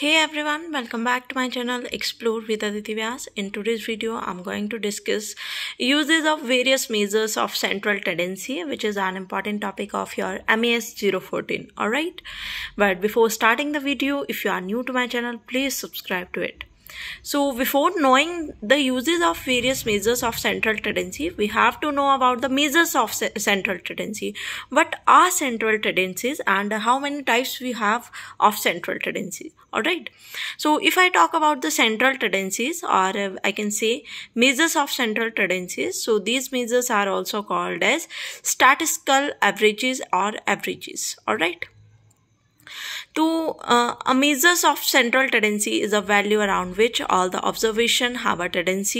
Hey everyone, welcome back to my channel Explore with Aditi Vyas. In today's video, I'm going to discuss uses of various measures of central tendency, which is an important topic of your MAS 014. Alright, but before starting the video, if you are new to my channel, please subscribe to it. So before knowing the uses of various measures of central tendency, we have to know about the measures of central tendency. What are central tendencies and how many types we have of central tendency? Alright. So if I talk about the central tendencies or uh, I can say measures of central tendencies. So these measures are also called as statistical averages or averages. Alright. तो uh, of central tendency is a value around which all the observation have a have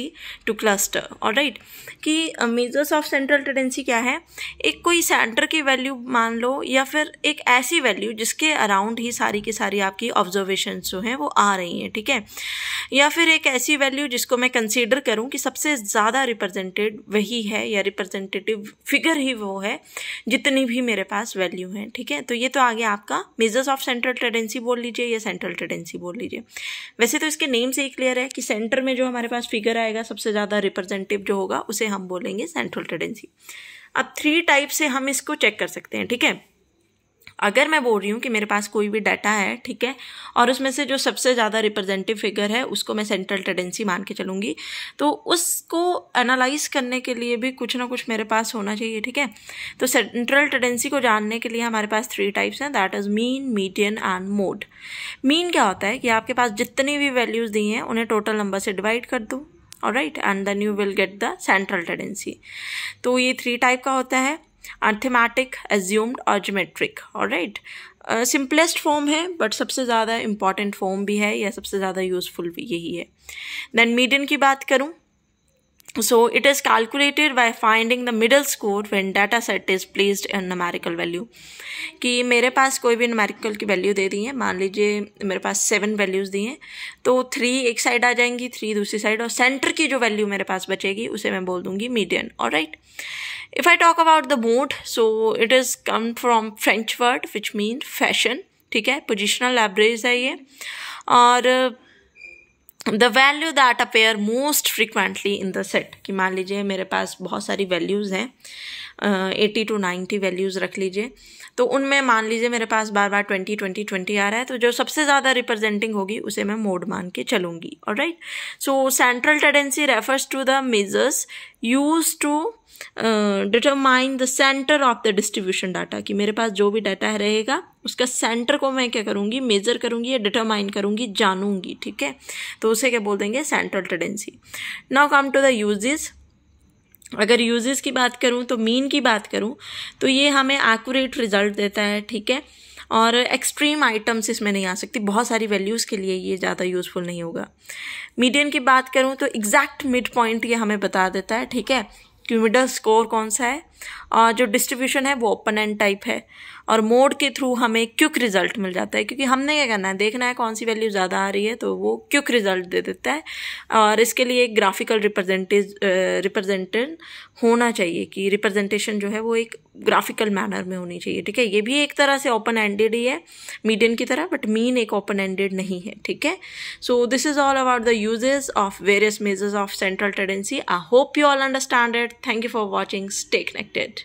to cluster और right कि measures of central tendency क्या है एक कोई centre की value मान लो या फिर एक ऐसी वैल्यू जिसके अराउंड ही सारी की सारी आपकी ऑब्जर्वेशन जो हैं वो आ रही हैं ठीक है थीके? या फिर एक ऐसी वैल्यू जिसको मैं कंसिडर करूँ कि सबसे ज़्यादा रिप्रजेंटेड वही है या रिप्रेजेंटेटिव फिगर ही वो है जितनी भी मेरे पास वैल्यू है ठीक है तो ये तो आ गया आपका measures of central central tendency बोल लीजिए या सेंट्रल टेंडेंसी बोल लीजिए वैसे तो इसके नेम से ही क्लियर है कि सेंटर में जो हमारे पास फिगर आएगा सबसे ज़्यादा रिप्रेजेंटेटिव जो होगा उसे हम बोलेंगे सेंट्रल टेंडेंसी अब थ्री टाइप से हम इसको चेक कर सकते हैं ठीक है अगर मैं बोल रही हूँ कि मेरे पास कोई भी डाटा है ठीक है और उसमें से जो सबसे ज़्यादा रिप्रेजेंटिव फिगर है उसको मैं सेंट्रल टेंडेंसी मान के चलूँगी तो उसको एनालाइज करने के लिए भी कुछ ना कुछ मेरे पास होना चाहिए ठीक है तो सेंट्रल टेंडेंसी को जानने के लिए हमारे पास थ्री टाइप्स हैं that is mean median and mode mean क्या होता है कि आपके पास जितनी भी वैल्यूज़ दी हैं उन्हें टोटल नंबर से डिवाइड कर दो और right and then you will get the central tendency तो ये थ्री टाइप का होता है अर्थमेटिक एज्यूम्ड और जोमेट्रिक और राइट सिंपलेस्ट फॉर्म है बट सबसे ज़्यादा इम्पॉर्टेंट फॉर्म भी है या सबसे ज़्यादा यूजफुल भी यही है देन मीडियन की बात करूँ so it is calculated by finding the middle score when data set is placed in numerical value कि मेरे पास कोई भी नमेरिकल की वैल्यू दे दी है मान लीजिए मेरे पास सेवन वैल्यूज दी हैं तो थ्री एक साइड आ जाएंगी थ्री दूसरी साइड और सेंटर की जो वैल्यू मेरे पास बचेगी उसे मैं बोल दूंगी मीडियन और right right? If I talk about the mode, so it is come from French word which means fashion. ठीक है पोजिशनल एवरेज है ये और the value that appear most frequently in the set कि मान लीजिए मेरे पास बहुत सारी वैल्यूज़ हैं एटी टू नाइन्टी वैल्यूज़ रख लीजिए तो उनमें मान लीजिए मेरे पास बार बार ट्वेंटी ट्वेंटी ट्वेंटी आ रहा है तो जो सबसे ज़्यादा रिप्रेजेंटिंग होगी उसे मैं मोड मान के चलूँगी और right so central tendency refers to the measures used to determine the centre of the distribution data कि मेरे पास जो भी डाटा है रहेगा उसका सेंटर को मैं क्या करूँगी मेजर करूँगी या डिटरमाइन करूँगी जानूंगी ठीक है तो उसे क्या बोल देंगे central tendency now come to the uses अगर यूजेस की बात करूँ तो मीन की बात करूँ तो ये हमें एक्यूरेट रिजल्ट देता है ठीक है और एक्सट्रीम आइटम्स इसमें नहीं आ सकती बहुत सारी वैल्यूज़ के लिए ये ज़्यादा यूज़फुल नहीं होगा मीडियन की बात करूँ तो एग्जैक्ट मिड पॉइंट ये हमें बता देता है ठीक है कि मिडल स्कोर कौन सा है जो डिस्ट्रीब्यूशन है वो ओपन एंड टाइप है और मोड के थ्रू हमें क्विक रिजल्ट मिल जाता है क्योंकि हमने क्या करना है देखना है कौन सी वैल्यू ज़्यादा आ रही है तो वो क्विक रिजल्ट दे देता है और इसके लिए एक ग्राफिकल रिप्रेजेंटेज रिप्रेजेंटेड होना चाहिए कि रिप्रेजेंटेशन जो है वो एक ग्राफिकल मैनर में होनी चाहिए ठीक है ये भी एक तरह से ओपन एंडेड ही है मीडियन की तरह बट मीन एक ओपन एंडेड नहीं है ठीक है so this is all about the uses of various measures of central tendency I hope you all understand it thank you for watching stay connect connected